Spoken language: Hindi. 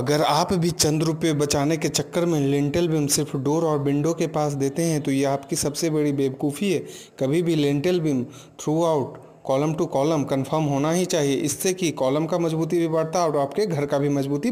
अगर आप भी चंद रुपये बचाने के चक्कर में लेंटल बीम सिर्फ डोर और विंडो के पास देते हैं तो ये आपकी सबसे बड़ी बेवकूफ़ी है कभी भी lintel beam throughout column to column confirm होना ही चाहिए इससे कि कॉलम का मजबूती भी बढ़ता और आपके घर का भी मजबूती